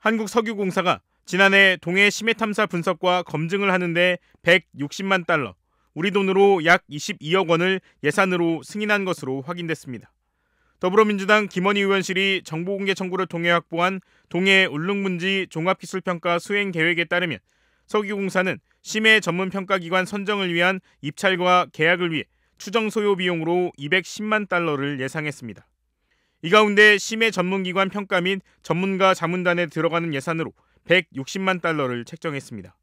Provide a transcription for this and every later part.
한국석유공사가 지난해 동해 심해 탐사 분석과 검증을 하는데 160만 달러, 우리 돈으로 약 22억 원을 예산으로 승인한 것으로 확인됐습니다. 더불어민주당 김원희 의원실이 정보공개 청구를 통해 확보한 동해 울릉문지 종합기술평가 수행 계획에 따르면 석유공사는 심해 전문평가기관 선정을 위한 입찰과 계약을 위해 추정 소요 비용으로 210만 달러를 예상했습니다. 이 가운데 심해 전문기관 평가 및 전문가 자문단에 들어가는 예산으로 160만 달러를 책정했습니다.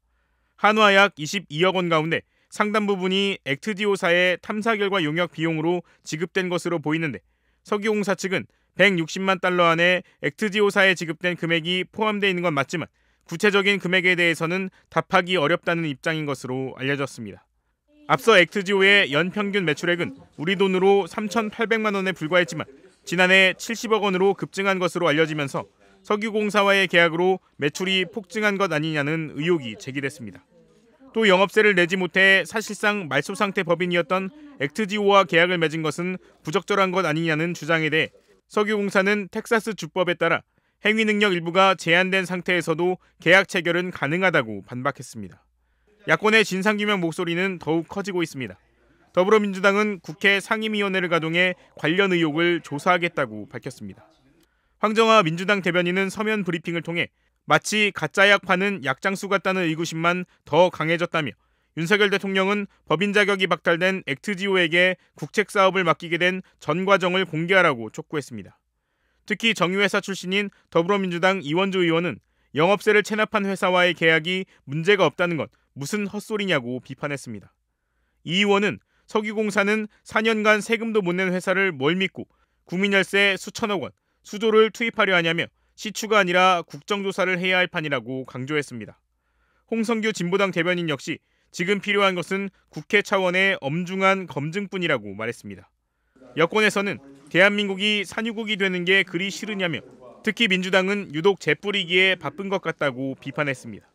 한화 약 22억 원 가운데 상당 부분이 액트디오사의 탐사 결과 용역 비용으로 지급된 것으로 보이는데 석유공사 측은 160만 달러 안에 액트디오사에 지급된 금액이 포함되어 있는 건 맞지만 구체적인 금액에 대해서는 답하기 어렵다는 입장인 것으로 알려졌습니다. 앞서 액트지오의 연평균 매출액은 우리 돈으로 3,800만 원에 불과했지만 지난해 70억 원으로 급증한 것으로 알려지면서 석유공사와의 계약으로 매출이 폭증한 것 아니냐는 의혹이 제기됐습니다. 또 영업세를 내지 못해 사실상 말소 상태 법인이었던 액트지오와 계약을 맺은 것은 부적절한 것 아니냐는 주장에 대해 석유공사는 텍사스 주법에 따라 행위 능력 일부가 제한된 상태에서도 계약 체결은 가능하다고 반박했습니다. 야권의 진상규명 목소리는 더욱 커지고 있습니다. 더불어민주당은 국회 상임위원회를 가동해 관련 의혹을 조사하겠다고 밝혔습니다. 황정화 민주당 대변인은 서면 브리핑을 통해 마치 가짜약 파는 약장수 같다는 의구심만 더 강해졌다며 윤석열 대통령은 법인 자격이 박탈된 액트지오에게 국책 사업을 맡기게 된 전 과정을 공개하라고 촉구했습니다. 특히 정유회사 출신인 더불어민주당 이원주 의원은 영업세를 체납한 회사와의 계약이 문제가 없다는 것 무슨 헛소리냐고 비판했습니다. 이 의원은 석유공사는 4년간 세금도 못 낸 회사를 뭘 믿고 국민열세 수천억 원, 수조를 투입하려 하냐며 시추가 아니라 국정조사를 해야 할 판이라고 강조했습니다. 홍성규 진보당 대변인 역시 지금 필요한 것은 국회 차원의 엄중한 검증뿐이라고 말했습니다. 여권에서는 대한민국이 산유국이 되는 게 그리 싫으냐며 특히 민주당은 유독 재뿌리기에 바쁜 것 같다고 비판했습니다.